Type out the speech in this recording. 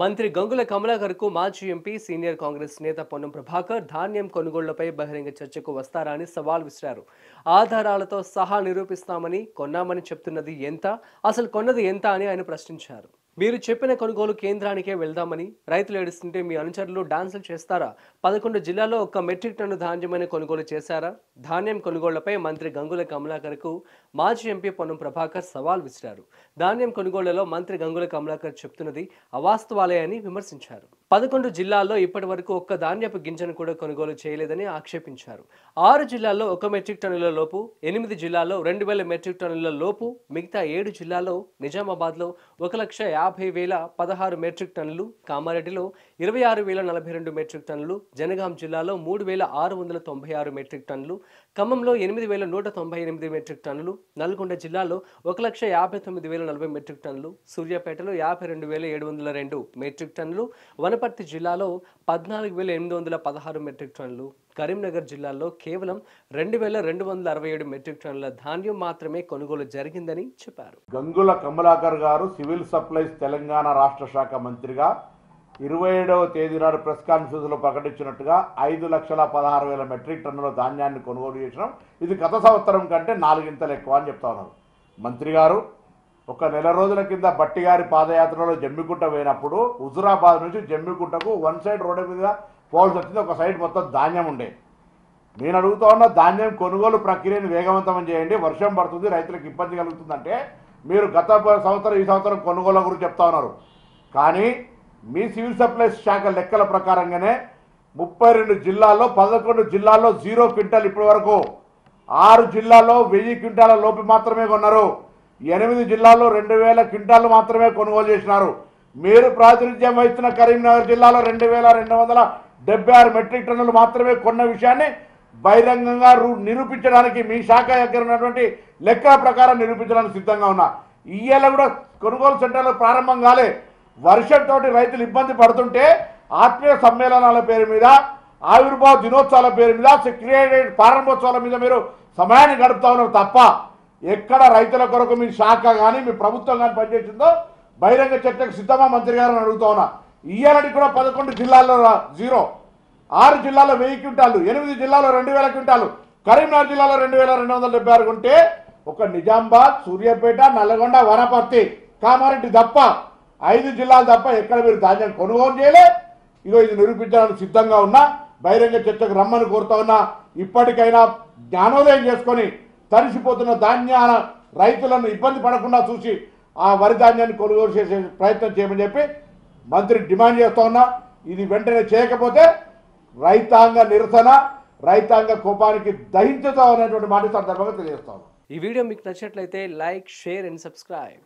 మంత్రి గంగుల కు మాజీ ఎంపీ సీనియర్ కాంగ్రెస్ నేత పొన్నం ప్రభాకర్ ధాన్యం కొనుగోళ్లపై బహిరంగ చర్చకు వస్తారా అని సవాల్ విసిరారు ఆధారాలతో సహా నిరూపిస్తామని కొన్నామని చెప్తున్నది ఎంత అసలు కొన్నది ఎంత అని ఆయన ప్రశ్నించారు మీరు చెప్పిన కొనుగోలు కేంద్రానికే వెళ్దామని రైతులు ఏడుస్తుంటే మీ అనుచరులు డాన్సులు చేస్తారా పదకొండు జిల్లాల్లో ఒక్క మెట్రిక్ టన్ను ధాన్యమైన కొనుగోలు చేశారా ధాన్యం కొనుగోళ్లపై మంత్రి గంగుల కమలాకర్కు మాజీ ఎంపీ పొన్నం ప్రభాకర్ సవాల్ విసిరారు ధాన్యం కొనుగోళ్లలో మంత్రి గంగుల కమలాకర్ చెప్తున్నది అవాస్తవాలే అని విమర్శించారు పదకొండు జిల్లాల్లో ఇప్పటి వరకు ఒక్క ధాన్యపు గింజను కూడా కొనుగోలు చేయలేదని ఆక్షేపించారు ఆరు జిల్లాల్లో ఒక మెట్రిక్ టన్నుల లోపు ఎనిమిది జిల్లాల్లో రెండు వేల మెట్రిక్ టన్నుల లోపు మిగతా ఏడు జిల్లాల్లో నిజామాబాద్లో ఒక లక్ష యాభై వేల పదహారు మెట్రిక్ టన్నులు కామారెడ్డిలో ఇరవై ఆరు వేల నలభై రెండు మెట్రిక్ టన్నులు జనగాం జిల్లాలో మూడు వేల ఆరు వందల తొంభై ఆరు మెట్రిక్ టన్నులు ఖమ్మంలో ఎనిమిది వేల నూట తొంభై ఎనిమిది మెట్రిక్ టన్నులు నల్గొండ జిల్లాలో ఒక లక్ష యాభై తొమ్మిది వేల నలభై మెట్రిక్ టన్నులు సూర్యాపేటలో యాభై రెండు వేల ఏడు వందల రెండు మెట్రిక్ టన్నులు వన వనపర్తి జిల్లాలో పద్నాలుగు వేల ఎనిమిది వందల పదహారు మెట్రిక్ టన్నులు కరీంనగర్ జిల్లాలో కేవలం రెండు వేల రెండు వందల అరవై ఏడు మెట్రిక్ టన్నుల ధాన్యం మాత్రమే కొనుగోలు జరిగిందని చెప్పారు గంగుల కమలాకర్ గారు సివిల్ సప్లైస్ తెలంగాణ రాష్ట్ర శాఖ మంత్రిగా ఇరవై ఏడవ తేదీ నాడు ప్రెస్ లో ప్రకటించినట్టుగా ఐదు లక్షల పదహారు వేల మెట్రిక్ టన్నుల ధాన్యాన్ని కొనుగోలు చేసినాం ఇది గత సంవత్సరం కంటే నాలుగింతలు ఎక్కువ అని చెప్తా ఉన్నారు మంత్రి గారు ఒక నెల రోజుల కింద బట్టిగారి పాదయాత్రలో జమ్మికుంట పోయినప్పుడు హుజురాబాద్ నుంచి జమ్మికుంటకు వన్ సైడ్ రోడ్డు మీద పోవాల్సి వచ్చింది ఒక సైడ్ మొత్తం ధాన్యం ఉండే నేను అడుగుతా ఉన్న ధాన్యం కొనుగోలు ప్రక్రియను వేగవంతం చేయండి వర్షం పడుతుంది రైతులకు ఇబ్బంది కలుగుతుందంటే మీరు గత సంవత్సరం ఈ సంవత్సరం కొనుగోలు గురించి చెప్తా ఉన్నారు కానీ మీ సివిల్ సప్లైస్ శాఖ లెక్కల ప్రకారంగానే ముప్పై రెండు జిల్లాల్లో పదకొండు జిల్లాల్లో జీరో క్వింటాల్ ఇప్పటి వరకు ఆరు జిల్లాల్లో వెయ్యి క్వింటాల లోపు మాత్రమే కొన్నారు ఎనిమిది జిల్లాల్లో రెండు వేల క్వింటాలు మాత్రమే కొనుగోలు చేసినారు మీరు ప్రాతినిధ్యం వహిస్తున్న కరీంనగర్ జిల్లాలో రెండు వేల రెండు వందల డెబ్బై ఆరు మెట్రిక్ టన్నులు మాత్రమే కొన్న విషయాన్ని బహిరంగంగా నిరూపించడానికి మీ శాఖ దగ్గర ఉన్నటువంటి లెక్కల ప్రకారం నిరూపించడానికి సిద్ధంగా ఉన్నా ఇయ్యేలా కూడా కొనుగోలు సెంటర్లు ప్రారంభం కాలే వర్షంతో రైతులు ఇబ్బంది పడుతుంటే ఆత్మీయ సమ్మేళనాల పేరు మీద ఆవిర్భావ దినోత్సవాల పేరు మీద సెక్రటరేట్ ప్రారంభోత్సవాల మీద మీరు సమయాన్ని గడుపుతా ఉన్నారు తప్ప ఎక్కడ రైతుల కొరకు మీ శాఖ కానీ మీ ప్రభుత్వం కానీ పనిచేసిందో బహిరంగ చర్చకు సిద్ధమా మంత్రి గారు అడుగుతా ఉన్నా ఇయ్యాలని కూడా పదకొండు జిల్లాల్లో జీరో ఆరు జిల్లాలో వెయ్యి క్వింటాలు ఎనిమిది జిల్లాలో రెండు వేల క్వింటాలు కరీంనగర్ జిల్లాలో రెండు వేల రెండు వందల డెబ్బై ఆరు ఉంటే ఒక నిజామాబాద్ సూర్యాపేట నల్లగొండ వనపర్తి కామారెడ్డి తప్ప ఐదు జిల్లాలు తప్ప ఎక్కడ మీరు ధాన్యం కొనుగోలు చేయలే ఇదో ఇది నిరూపించడానికి సిద్ధంగా ఉన్నా బహిరంగ చర్చకు రమ్మని కోరుతా ఉన్నా ఇప్పటికైనా జ్ఞానోదయం చేసుకొని తరిసిపోతున్న ధాన్యాల రైతులను ఇబ్బంది పడకుండా చూసి ఆ వరి ధాన్యాన్ని కొనుగోలు చేసే ప్రయత్నం చేయమని చెప్పి మంత్రి డిమాండ్ చేస్తూ ఉన్నా ఇది వెంటనే చేయకపోతే రైతాంగ నిరసన రైతాంగ కోపానికి దహించుతాం అనేటువంటి మాట సందర్భంగా తెలియజేస్తాను ఈ వీడియో మీకు నచ్చినట్లయితే లైక్ షేర్ అండ్ సబ్స్క్రైబ్